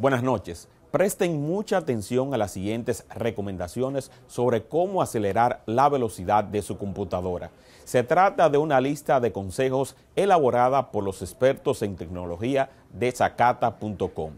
Buenas noches. Presten mucha atención a las siguientes recomendaciones sobre cómo acelerar la velocidad de su computadora. Se trata de una lista de consejos elaborada por los expertos en tecnología de Zacata.com.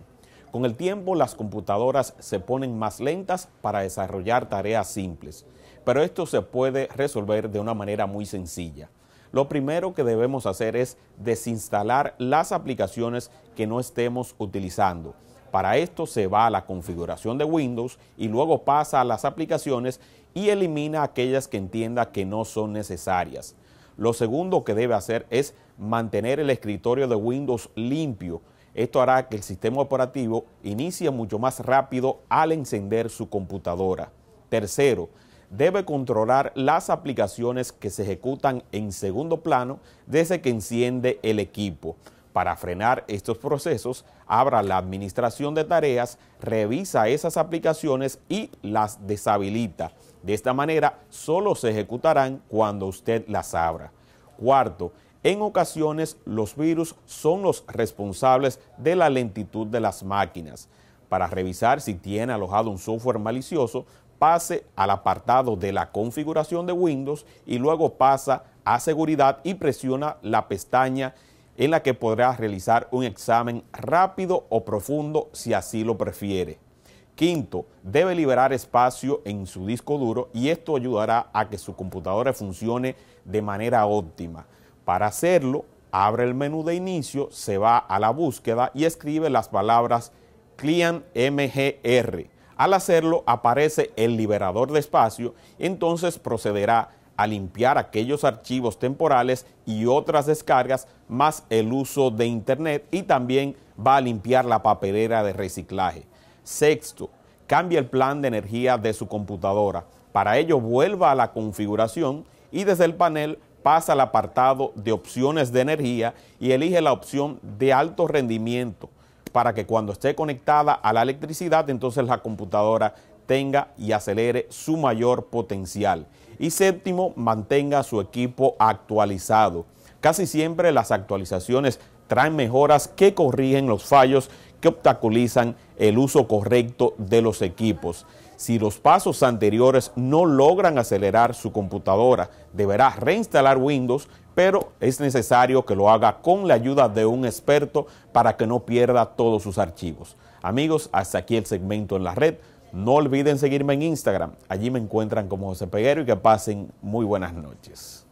Con el tiempo las computadoras se ponen más lentas para desarrollar tareas simples, pero esto se puede resolver de una manera muy sencilla. Lo primero que debemos hacer es desinstalar las aplicaciones que no estemos utilizando para esto se va a la configuración de Windows y luego pasa a las aplicaciones y elimina aquellas que entienda que no son necesarias. Lo segundo que debe hacer es mantener el escritorio de Windows limpio. Esto hará que el sistema operativo inicie mucho más rápido al encender su computadora. Tercero, debe controlar las aplicaciones que se ejecutan en segundo plano desde que enciende el equipo. Para frenar estos procesos, abra la administración de tareas, revisa esas aplicaciones y las deshabilita. De esta manera, solo se ejecutarán cuando usted las abra. Cuarto, en ocasiones los virus son los responsables de la lentitud de las máquinas. Para revisar si tiene alojado un software malicioso, pase al apartado de la configuración de Windows y luego pasa a seguridad y presiona la pestaña en la que podrá realizar un examen rápido o profundo si así lo prefiere. Quinto, debe liberar espacio en su disco duro y esto ayudará a que su computadora funcione de manera óptima. Para hacerlo, abre el menú de inicio, se va a la búsqueda y escribe las palabras client mgr. Al hacerlo aparece el liberador de espacio, entonces procederá a limpiar aquellos archivos temporales y otras descargas, más el uso de Internet y también va a limpiar la papelera de reciclaje. Sexto, cambia el plan de energía de su computadora. Para ello vuelva a la configuración y desde el panel pasa al apartado de opciones de energía y elige la opción de alto rendimiento para que cuando esté conectada a la electricidad entonces la computadora tenga y acelere su mayor potencial. Y séptimo, mantenga su equipo actualizado. Casi siempre las actualizaciones traen mejoras que corrigen los fallos que obstaculizan el uso correcto de los equipos. Si los pasos anteriores no logran acelerar su computadora, deberá reinstalar Windows, pero es necesario que lo haga con la ayuda de un experto para que no pierda todos sus archivos. Amigos, hasta aquí el segmento en la red. No olviden seguirme en Instagram. Allí me encuentran como José Peguero y que pasen muy buenas noches.